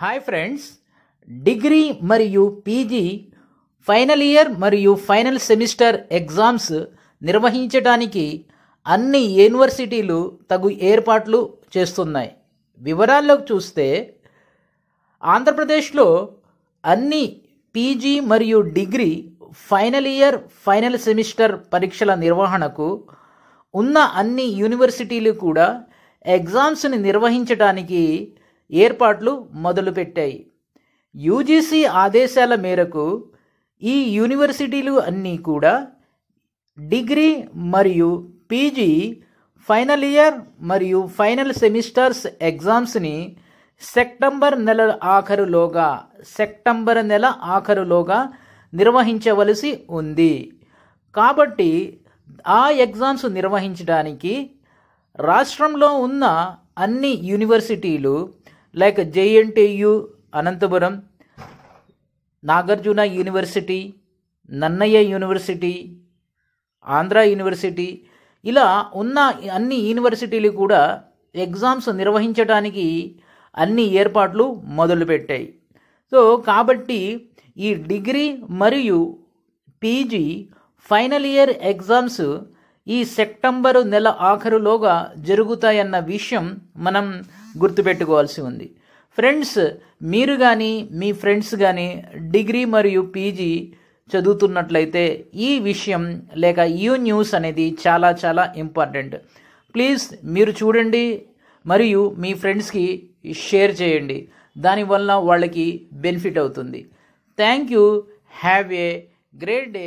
hi friends degree మరియు PG final year మరియు final semester exams నిర్వహించడానికి అన్ని యూనివర్సిటీలు తగు ఏర్పాట్లు చేస్తున్నాయి వివరాల్లోకి చూస్తే ఆంధ్రప్రదేశ్లో అన్ని పీజీ మరియు degree final year final semester పరీక్షల నిర్వహణకు ఉన్న అన్ని యూనివర్సిటీలు కూడా ఎగ్జామ్స్ని నిర్వహించడానికి ఏర్పాట్లు మొదలుపెట్టాయి యూజీసీ ఆదేశాల మేరకు ఈ యూనివర్సిటీలు అన్నీ కూడా డిగ్రీ మరియు పీజీ ఫైనల్ ఇయర్ మరియు ఫైనల్ సెమిస్టర్స్ ఎగ్జామ్స్ని సెప్టెంబర్ నెల ఆఖరులోగా సెప్టెంబర్ నెల ఆఖరులోగా నిర్వహించవలసి ఉంది కాబట్టి ఆ ఎగ్జామ్స్ నిర్వహించడానికి రాష్ట్రంలో ఉన్న అన్ని యూనివర్సిటీలు like JNTU Anantapuram Nagarjuna university Nannaya university Andhra university ఇలా ఉన్న అన్ని యూనివర్సిటీలు కూడా ఎగ్జామ్స్ నిర్వహించడానికి అన్ని ఏర్పాట్లు మొదలుపెట్టాయి సో కాబట్టి ఈ డిగ్రీ మరియు పీజీ ఫైనల్ ఇయర్ ఎగ్జామ్స్ ఈ సెప్టెంబరు నెల ఆఖరులోగా జరుగుతాయన్న విషయం మనం గుర్తుపెట్టుకోవాల్సి ఉంది ఫ్రెండ్స్ మీరు కానీ మీ ఫ్రెండ్స్ కానీ డిగ్రీ మరియు పీజీ చదువుతున్నట్లయితే ఈ విషయం లేక ఈ న్యూస్ అనేది చాలా చాలా ఇంపార్టెంట్ ప్లీజ్ మీరు చూడండి మరియు మీ ఫ్రెండ్స్కి షేర్ చేయండి దానివల్ల వాళ్ళకి బెనిఫిట్ అవుతుంది thank you have a great day